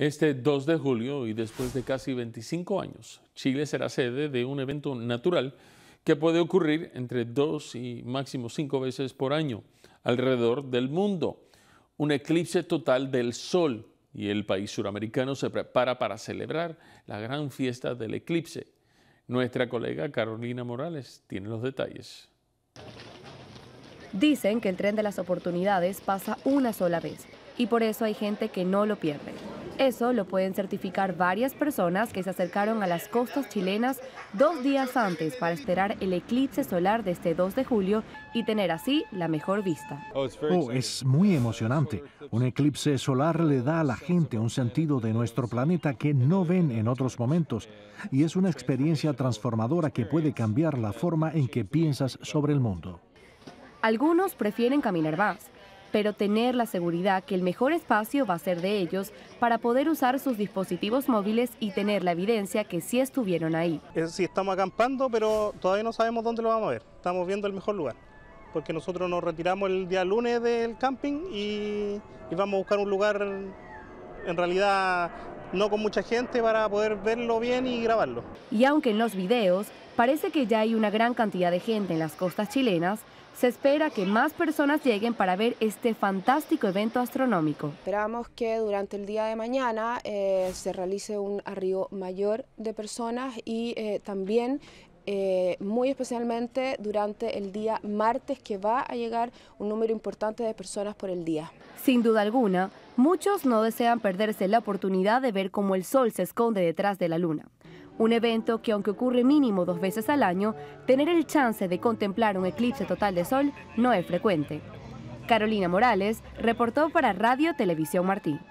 Este 2 de julio y después de casi 25 años, Chile será sede de un evento natural que puede ocurrir entre dos y máximo cinco veces por año alrededor del mundo. Un eclipse total del Sol y el país suramericano se prepara para celebrar la gran fiesta del eclipse. Nuestra colega Carolina Morales tiene los detalles. Dicen que el tren de las oportunidades pasa una sola vez y por eso hay gente que no lo pierde. Eso lo pueden certificar varias personas que se acercaron a las costas chilenas dos días antes para esperar el eclipse solar de este 2 de julio y tener así la mejor vista. Oh, oh, es muy emocionante. Un eclipse solar le da a la gente un sentido de nuestro planeta que no ven en otros momentos y es una experiencia transformadora que puede cambiar la forma en que piensas sobre el mundo. Algunos prefieren caminar más pero tener la seguridad que el mejor espacio va a ser de ellos para poder usar sus dispositivos móviles y tener la evidencia que sí estuvieron ahí. Sí, estamos acampando, pero todavía no sabemos dónde lo vamos a ver. Estamos viendo el mejor lugar, porque nosotros nos retiramos el día lunes del camping y, vamos a buscar un lugar en realidad no con mucha gente para poder verlo bien y grabarlo. Y aunque en los videos parece que ya hay una gran cantidad de gente en las costas chilenas, se espera que más personas lleguen para ver este fantástico evento astronómico. Esperamos que durante el día de mañana eh, se realice un arribo mayor de personas y eh, también eh, muy especialmente durante el día martes que va a llegar un número importante de personas por el día. Sin duda alguna, muchos no desean perderse la oportunidad de ver cómo el sol se esconde detrás de la luna. Un evento que aunque ocurre mínimo dos veces al año, tener el chance de contemplar un eclipse total de sol no es frecuente. Carolina Morales reportó para Radio Televisión Martín